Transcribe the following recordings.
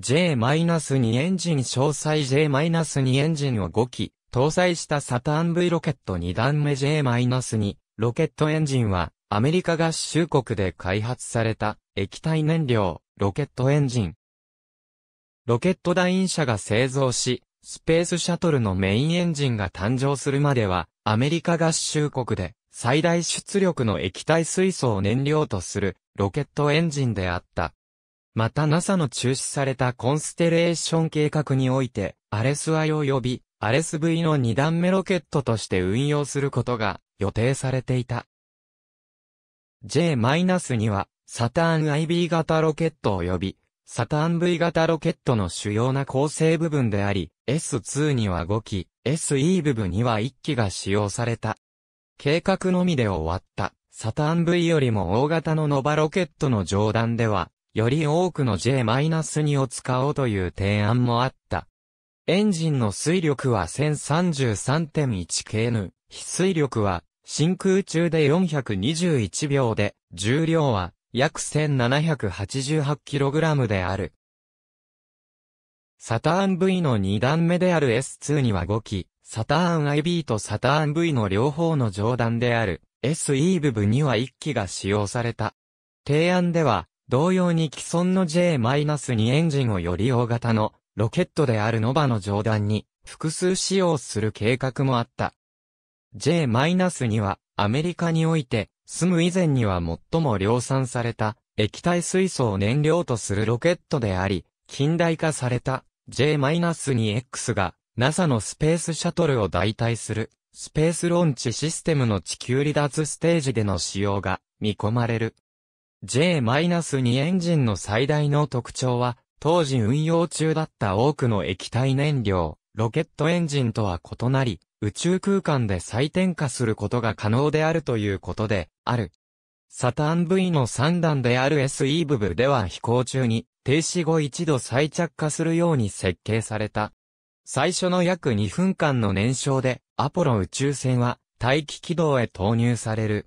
J-2 エンジン詳細 J-2 エンジンを5機、搭載したサターン V ロケット2段目 J-2 ロケットエンジンは、アメリカ合衆国で開発された液体燃料、ロケットエンジン。ロケット団員社が製造し、スペースシャトルのメインエンジンが誕生するまでは、アメリカ合衆国で最大出力の液体水素を燃料とするロケットエンジンであった。また NASA の中止されたコンステレーション計画において、アレス I 及び、アレス V の2段目ロケットとして運用することが予定されていた。J-2 は、サターン IB 型ロケット及び、サターン V 型ロケットの主要な構成部分であり、S2 には5機、SE 部分には1機が使用された。計画のみで終わった、サターン V よりも大型のノバロケットの上段では、より多くの J-2 を使おうという提案もあった。エンジンの水力は 1033.1kN、非水力は真空中で421秒で、重量は約 1788kg である。サターン V の2段目である S2 には5機、サターン IB とサターン V の両方の上段である SE 部分には1機が使用された。提案では、同様に既存の J-2 エンジンをより大型のロケットであるノバの上段に複数使用する計画もあった。J-2 はアメリカにおいて住む以前には最も量産された液体水素を燃料とするロケットであり、近代化された J-2X が NASA のスペースシャトルを代替するスペースローンチシステムの地球離脱ステージでの使用が見込まれる。J-2 エンジンの最大の特徴は、当時運用中だった多くの液体燃料、ロケットエンジンとは異なり、宇宙空間で再点火することが可能であるということで、ある。サターン V の3段である SE 部分では飛行中に、停止後一度再着火するように設計された。最初の約2分間の燃焼で、アポロ宇宙船は、大気軌道へ投入される。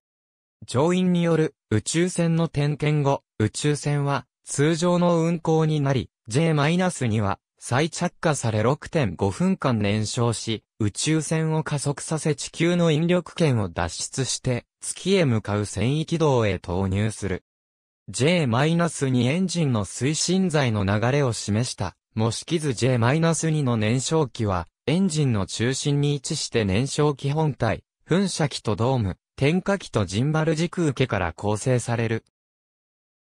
乗員による宇宙船の点検後、宇宙船は通常の運航になり、J-2 は再着火され6.5分間燃焼し、宇宙船を加速させ地球の引力圏を脱出して、月へ向かう繊維軌道へ投入する。J-2 エンジンの推進剤の流れを示した、模式図 J-2 の燃焼器は、エンジンの中心に位置して燃焼基本体、噴射器とドーム、点火器とジンバル軸受けから構成される。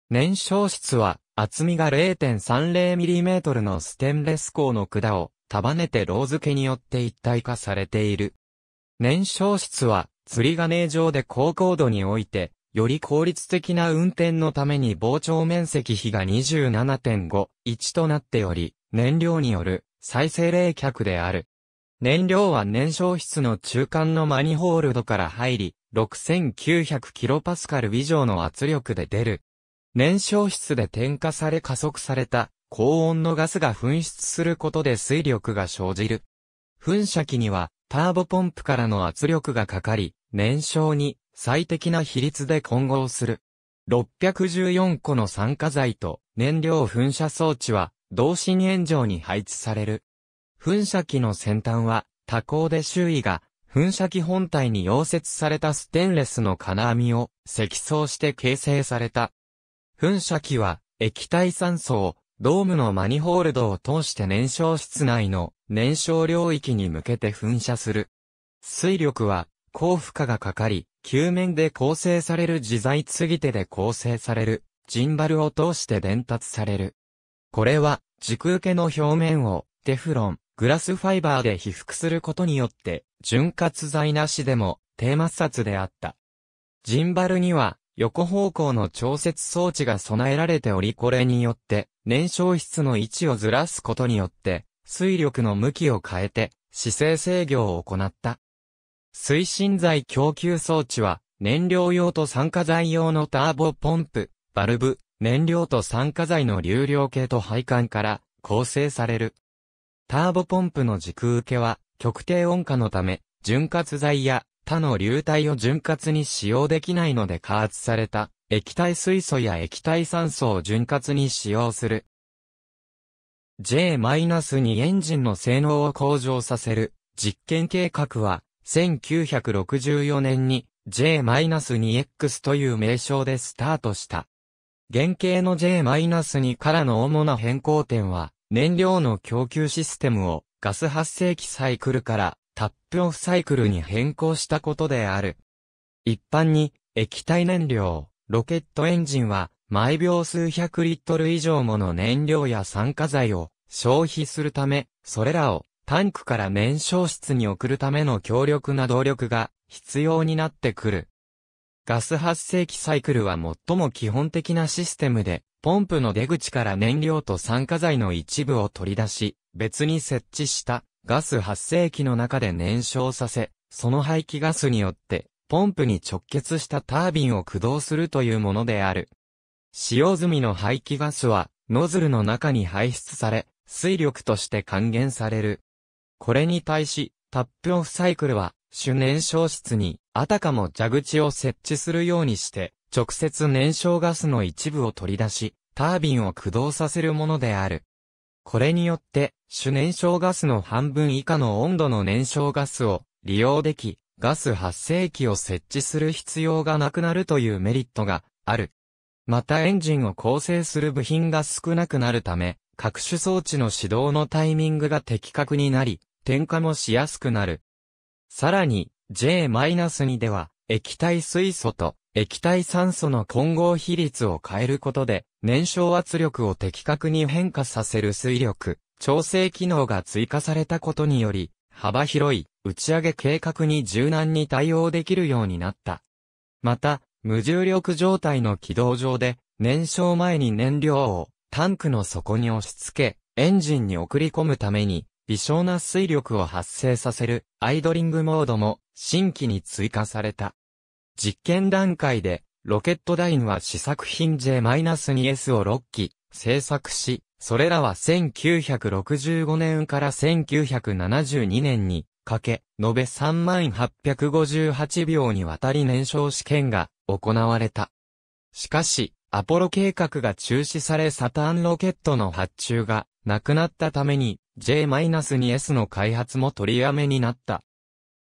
燃焼室は、厚みが 0.30mm のステンレス鋼の管を束ねてロー付けによって一体化されている。燃焼室は、釣り金上で高高度において、より効率的な運転のために膨張面積比が27.5、1となっており、燃料による再生冷却である。燃料は燃焼室の中間のマニホールドから入り、6 9 0 0スカル以上の圧力で出る。燃焼室で点火され加速された高温のガスが噴出することで水力が生じる。噴射機にはターボポンプからの圧力がかかり、燃焼に最適な比率で混合する。614個の酸化剤と燃料噴射装置は同心炎上に配置される。噴射機の先端は、多孔で周囲が、噴射機本体に溶接されたステンレスの金網を積層して形成された。噴射機は、液体酸素を、ドームのマニホールドを通して燃焼室内の燃焼領域に向けて噴射する。水力は、高負荷がかかり、球面で構成される自在継ぎ手で構成される、ジンバルを通して伝達される。これは、軸受けの表面を、テフロン、グラスファイバーで被覆することによって、潤滑剤なしでも低摩擦であった。ジンバルには横方向の調節装置が備えられておりこれによって燃焼室の位置をずらすことによって水力の向きを変えて姿勢制御を行った。推進剤供給装置は燃料用と酸化剤用のターボポンプ、バルブ、燃料と酸化剤の流量計と配管から構成される。ターボポンプの軸受けは、極低温化のため、潤滑剤や他の流体を潤滑に使用できないので加圧された、液体水素や液体酸素を潤滑に使用する。J-2 エンジンの性能を向上させる実験計画は、1964年に J-2X という名称でスタートした。原型の J-2 からの主な変更点は、燃料の供給システムをガス発生器サイクルからタップオフサイクルに変更したことである。一般に液体燃料、ロケットエンジンは毎秒数百リットル以上もの燃料や酸化剤を消費するため、それらをタンクから燃焼室に送るための強力な動力が必要になってくる。ガス発生器サイクルは最も基本的なシステムで、ポンプの出口から燃料と酸化剤の一部を取り出し、別に設置したガス発生器の中で燃焼させ、その排気ガスによって、ポンプに直結したタービンを駆動するというものである。使用済みの排気ガスは、ノズルの中に排出され、水力として還元される。これに対し、タップオフサイクルは、主燃焼室にあたかも蛇口を設置するようにして、直接燃焼ガスの一部を取り出し、タービンを駆動させるものである。これによって、主燃焼ガスの半分以下の温度の燃焼ガスを利用でき、ガス発生器を設置する必要がなくなるというメリットがある。またエンジンを構成する部品が少なくなるため、各種装置の始動のタイミングが的確になり、点火もしやすくなる。さらに、J-2 では、液体水素と液体酸素の混合比率を変えることで、燃焼圧力を的確に変化させる水力、調整機能が追加されたことにより、幅広い打ち上げ計画に柔軟に対応できるようになった。また、無重力状態の軌道上で、燃焼前に燃料をタンクの底に押し付け、エンジンに送り込むために、微小な水力を発生させるアイドリングモードも新規に追加された。実験段階で、ロケットダインは試作品 J-2S を6機製作し、それらは1965年から1972年にかけ、延べ3858秒にわたり燃焼試験が行われた。しかし、アポロ計画が中止されサターンロケットの発注がなくなったために J-2S の開発も取りやめになった。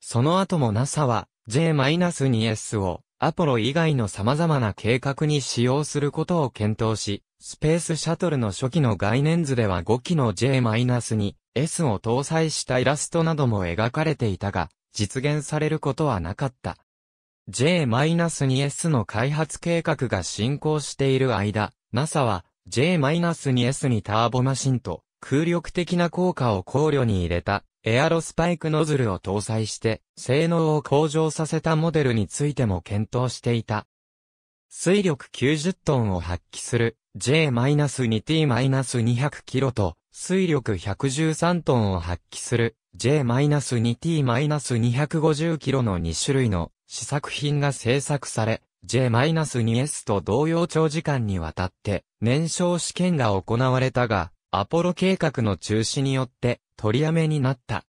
その後も NASA は J-2S をアポロ以外の様々な計画に使用することを検討し、スペースシャトルの初期の概念図では5機の J-2S を搭載したイラストなども描かれていたが、実現されることはなかった。J-2S の開発計画が進行している間、NASA は J-2S にターボマシンと空力的な効果を考慮に入れたエアロスパイクノズルを搭載して、性能を向上させたモデルについても検討していた。水力90トンを発揮する J-2T-200 キロと、水力113トンを発揮する J-2T-250 キロの2種類の試作品が製作され、J-2S と同様長時間にわたって燃焼試験が行われたが、アポロ計画の中止によって取りやめになった。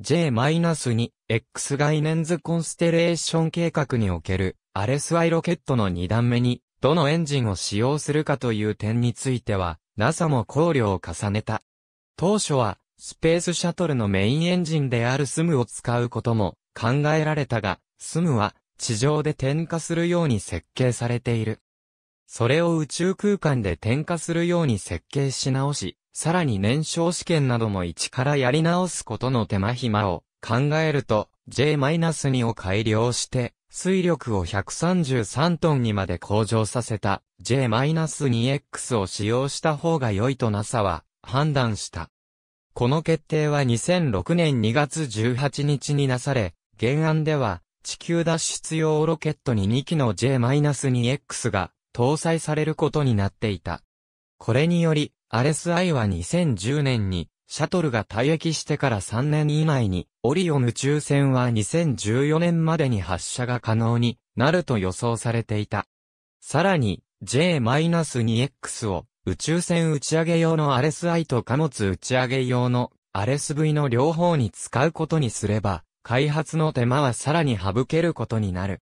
J-2X 概念図コンステレーション計画におけるアレスアイロケットの2段目にどのエンジンを使用するかという点については NASA も考慮を重ねた。当初はスペースシャトルのメインエンジンであるスムを使うことも考えられたが、スムは地上で点火するように設計されている。それを宇宙空間で点火するように設計し直し、さらに燃焼試験なども一からやり直すことの手間暇を考えると J-2 を改良して水力を133トンにまで向上させた J-2X を使用した方が良いと NASA は判断した。この決定は2006年2月18日になされ、原案では地球脱出用ロケットに2機の J-2X が搭載されることになっていた。これにより、アレスアイは2010年に、シャトルが退役してから3年以内に、オリオン宇宙船は2014年までに発射が可能になると予想されていた。さらに、J-2X を宇宙船打ち上げ用のアレスアイと貨物打ち上げ用のアレス V の両方に使うことにすれば、開発の手間はさらに省けることになる。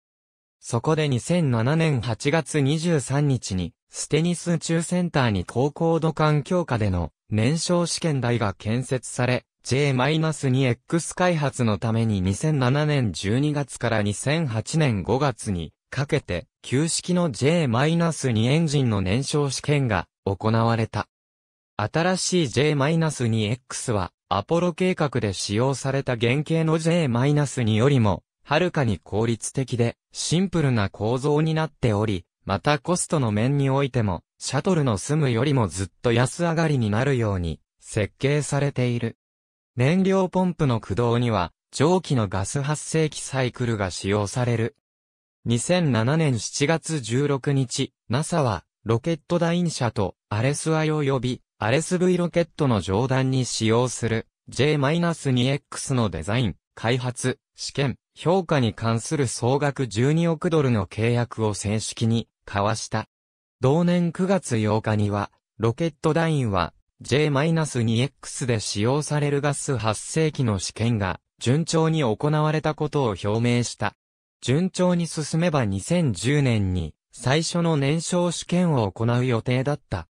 そこで2007年8月23日に、ステニス宇宙センターに高高度環境下での燃焼試験台が建設され、J-2X 開発のために2007年12月から2008年5月にかけて、旧式の J-2 エンジンの燃焼試験が行われた。新しい J-2X は、アポロ計画で使用された原型の J-2 よりもはるかに効率的で、シンプルな構造になっており、またコストの面においても、シャトルの済むよりもずっと安上がりになるように、設計されている。燃料ポンプの駆動には、蒸気のガス発生器サイクルが使用される。2007年7月16日、NASA は、ロケットダイ社と、アレスアイ及び、アレス V ロケットの上段に使用する、J-2X のデザイン、開発、試験、評価に関する総額12億ドルの契約を正式に交わした。同年9月8日には、ロケットダインは J-2X で使用されるガス発生器の試験が順調に行われたことを表明した。順調に進めば2010年に最初の燃焼試験を行う予定だった。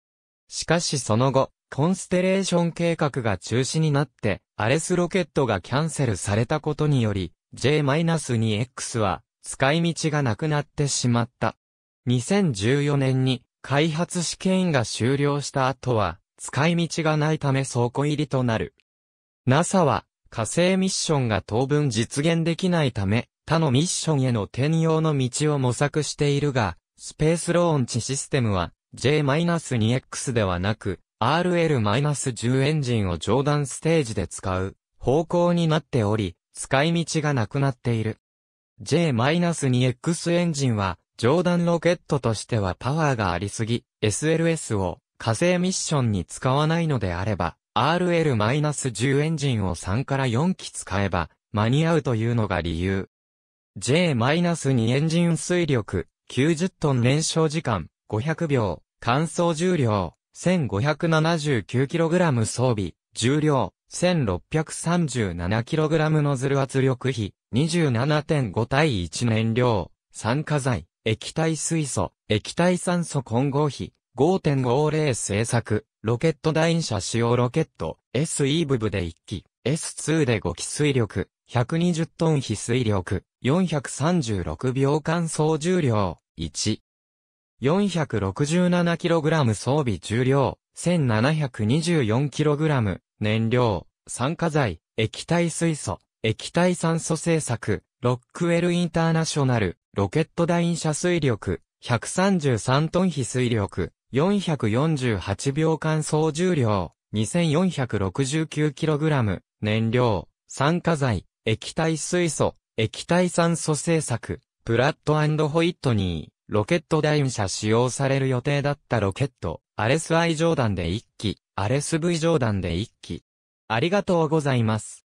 しかしその後、コンステレーション計画が中止になって、アレスロケットがキャンセルされたことにより、J-2X は使い道がなくなってしまった。2014年に開発試験が終了した後は使い道がないため倉庫入りとなる。NASA は火星ミッションが当分実現できないため他のミッションへの転用の道を模索しているが、スペースローンチシステムは J-2X ではなく RL-10 エンジンを上段ステージで使う方向になっており、使い道がなくなっている。J-2X エンジンは、上段ロケットとしてはパワーがありすぎ、SLS を火星ミッションに使わないのであれば、RL-10 エンジンを3から4機使えば、間に合うというのが理由。J-2 エンジン水力、90トン燃焼時間、500秒、乾燥重量、1579kg 装備、重量、1637kg ノズル圧力比27.5対1燃料、酸化剤、液体水素、液体酸素混合比5.50製作、ロケット弾車使用ロケット SE 部部で1機、S2 で5機水力、120トン比水力、436秒間総重量、1。467kg 装備重量、1724kg、燃料、酸化剤、液体水素、液体酸素製作、ロックウェルインターナショナル、ロケット団員水力、133トン比水力、448秒間総重量、2469kg、燃料、酸化剤、液体水素、液体酸素製作、プラットホイットニー、ロケット団員車使用される予定だったロケット、アレスイ・ジョーダンで一期、アレス V ジョーダンで一期。ありがとうございます。